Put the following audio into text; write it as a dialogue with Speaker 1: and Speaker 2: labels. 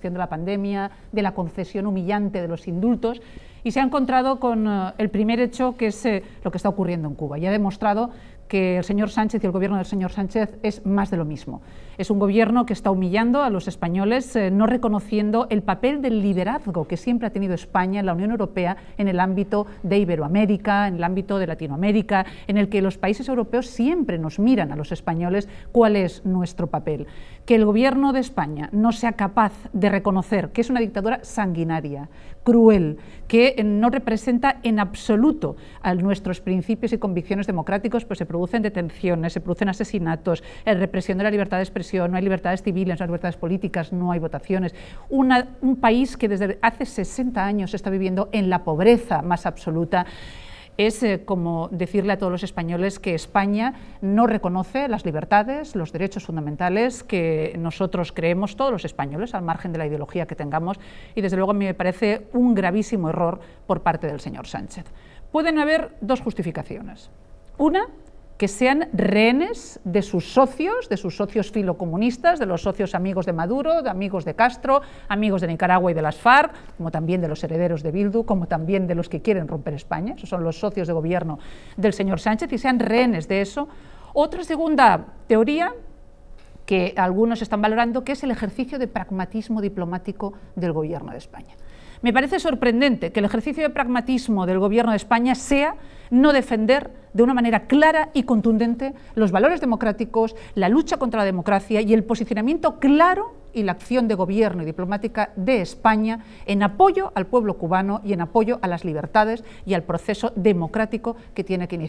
Speaker 1: de la pandemia, de la concesión humillante de los indultos y se ha encontrado con eh, el primer hecho que es eh, lo que está ocurriendo en Cuba y ha demostrado que el señor Sánchez y el gobierno del señor Sánchez es más de lo mismo. Es un gobierno que está humillando a los españoles, eh, no reconociendo el papel del liderazgo que siempre ha tenido España en la Unión Europea en el ámbito de Iberoamérica, en el ámbito de Latinoamérica, en el que los países europeos siempre nos miran a los españoles cuál es nuestro papel. Que el gobierno de España no sea capaz de reconocer que es una dictadura sanguinaria, cruel, que eh, no representa en absoluto a nuestros principios y convicciones democráticos, pues se producen detenciones, se producen asesinatos, eh, represión de la libertad de expresión, no hay libertades civiles, no hay libertades políticas, no hay votaciones. un país que desde hace 60 años está viviendo en la pobreza más absoluta, es eh, como decirle a todos los españoles que España no reconoce las libertades, los derechos fundamentales que nosotros creemos todos los españoles, al margen de la ideología que tengamos, y desde luego me parece un gravísimo error por parte del señor Sánchez. Pueden haber dos justificaciones. Una que sean rehenes de sus socios, de sus socios filocomunistas, de los socios amigos de Maduro, de amigos de Castro, amigos de Nicaragua y de las FARC, como también de los herederos de Bildu, como también de los que quieren romper España, esos son los socios de gobierno del señor Sánchez, y sean rehenes de eso. Otra segunda teoría que algunos están valorando, que es el ejercicio de pragmatismo diplomático del Gobierno de España. Me parece sorprendente que el ejercicio de pragmatismo del Gobierno de España sea no defender de una manera clara y contundente los valores democráticos, la lucha contra la democracia y el posicionamiento claro y la acción de gobierno y diplomática de España en apoyo al pueblo cubano y en apoyo a las libertades y al proceso democrático que tiene que iniciar.